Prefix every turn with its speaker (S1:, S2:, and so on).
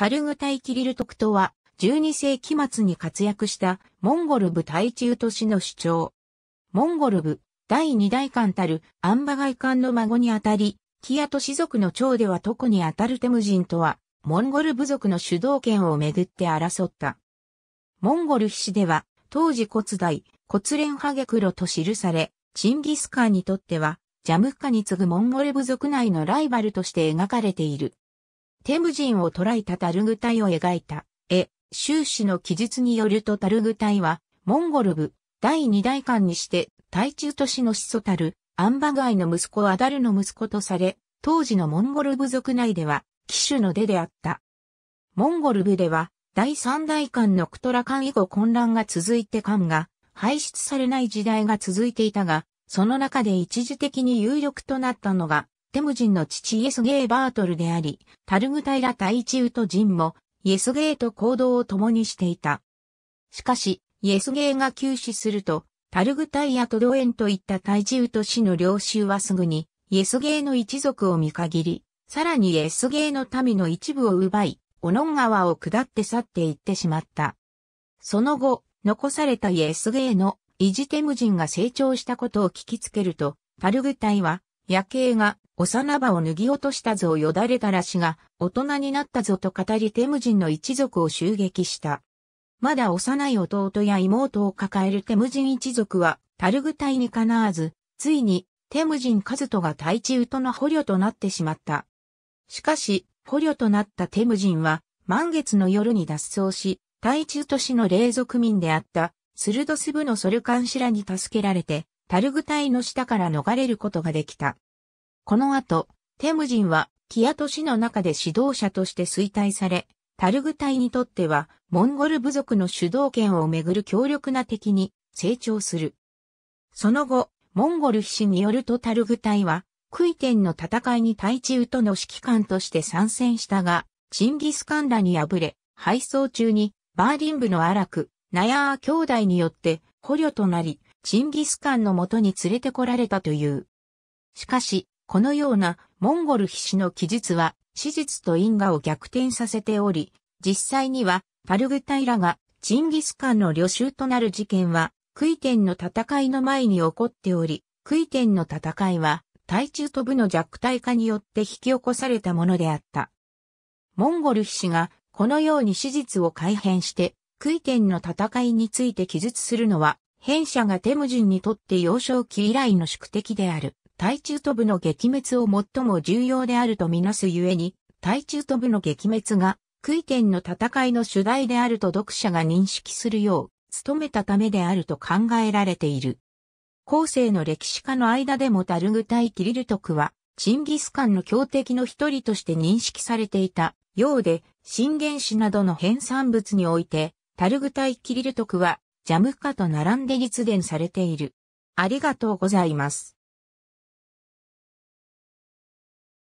S1: タルグタイ・キリルトクトは、12世紀末に活躍したモンゴル部対中都市の主張。モンゴル部第二代官たるアンバガイ官の孫にあたり、キア都市族の長では特にあたるテム人とは、モンゴル部族の主導権をめぐって争った。モンゴル氏では、当時骨代、骨連派クロと記され、チンギスカンにとっては、ジャムッカに次ぐモンゴル部族内のライバルとして描かれている。テムジンを捕らえたタルグ隊を描いた絵、終始の記述によるとタルグ隊は、モンゴル部第二代官にして、大中都市の始祖たる、アンバガイの息子アダルの息子とされ、当時のモンゴル部族内では、騎手の出であった。モンゴル部では、第三代官のクトラ官以後混乱が続いて官が、排出されない時代が続いていたが、その中で一時的に有力となったのが、テムジンの父イエスゲー・バートルであり、タルグタイラ・タイチウト・ジンも、イエスゲーと行動を共にしていた。しかし、イエスゲーが急死すると、タルグタイヤとドエンといったタイチウト氏の領収はすぐに、イエスゲーの一族を見限り、さらにイエスゲーの民の一部を奪い、オノン川を下って去って行ってしまった。その後、残されたイエスゲーのイジテム人が成長したことを聞きつけると、タルグタイは、夜景が幼葉を脱ぎ落としたぞよだれたらしが、大人になったぞと語りテムジンの一族を襲撃した。まだ幼い弟や妹を抱えるテムジン一族は、タルグ隊にかなわず、ついに、テムジンカズトが対地ウトの捕虜となってしまった。しかし、捕虜となったテムジンは、満月の夜に脱走し、対地ウト市の霊族民であった、スルドス部のソルカンシラに助けられて、タルグ隊の下から逃れることができた。この後、テムジンは、キア都市の中で指導者として衰退され、タルグ隊にとっては、モンゴル部族の主導権をめぐる強力な敵に成長する。その後、モンゴル士によるとタルグ隊は、クイテンの戦いに対中との指揮官として参戦したが、チンギスカンらに敗れ、敗走中に、バーリン部の荒く、ナヤー兄弟によって捕虜となり、チンギスカンの元に連れてこられたという。しかし、このようなモンゴル筆士の記述は史実と因果を逆転させており、実際にはパルグタイラがチンギスカンの旅衆となる事件は、クイテンの戦いの前に起こっており、クイテンの戦いは、対中と部の弱体化によって引き起こされたものであった。モンゴル士が、このように史実を改変して、クイテンの戦いについて記述するのは、変者がテムジンにとって幼少期以来の宿敵である。対中飛ぶの撃滅を最も重要であるとみなすゆえに、対中飛ぶの撃滅が、杭天の戦いの主題であると読者が認識するよう、努めたためであると考えられている。後世の歴史家の間でもタルグタイ・キリルトクは、チンギスカンの強敵の一人として認識されていたようで、信玄史などの編纂物において、タルグタイ・キリルトクは、ジャムカと並んで実伝されている。ありがとうございます。